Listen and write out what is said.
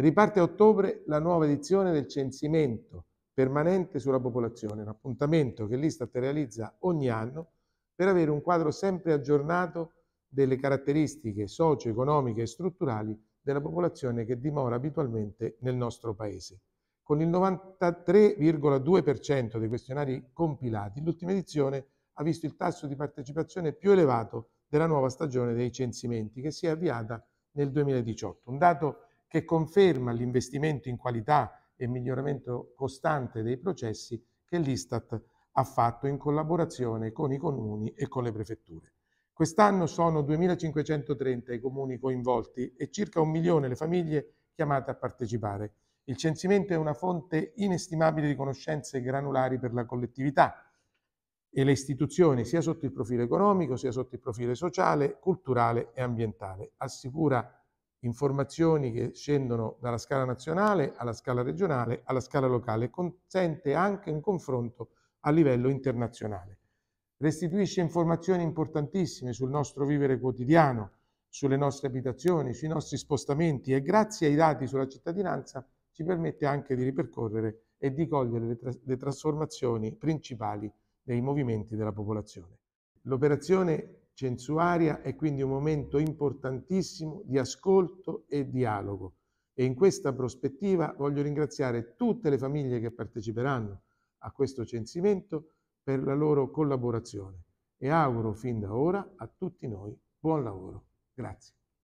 Riparte a ottobre la nuova edizione del censimento permanente sulla popolazione, un appuntamento che l'Istat realizza ogni anno per avere un quadro sempre aggiornato delle caratteristiche socio-economiche e strutturali della popolazione che dimora abitualmente nel nostro Paese. Con il 93,2% dei questionari compilati, l'ultima edizione ha visto il tasso di partecipazione più elevato della nuova stagione dei censimenti che si è avviata nel 2018, un dato che conferma l'investimento in qualità e miglioramento costante dei processi che l'Istat ha fatto in collaborazione con i comuni e con le prefetture. Quest'anno sono 2.530 i comuni coinvolti e circa un milione le famiglie chiamate a partecipare. Il censimento è una fonte inestimabile di conoscenze granulari per la collettività e le istituzioni, sia sotto il profilo economico, sia sotto il profilo sociale, culturale e ambientale. Assicura informazioni che scendono dalla scala nazionale alla scala regionale alla scala locale e consente anche un confronto a livello internazionale. Restituisce informazioni importantissime sul nostro vivere quotidiano, sulle nostre abitazioni, sui nostri spostamenti e grazie ai dati sulla cittadinanza ci permette anche di ripercorrere e di cogliere le, tra le trasformazioni principali dei movimenti della popolazione. L'operazione Censuaria è quindi un momento importantissimo di ascolto e dialogo e in questa prospettiva voglio ringraziare tutte le famiglie che parteciperanno a questo censimento per la loro collaborazione e auguro fin da ora a tutti noi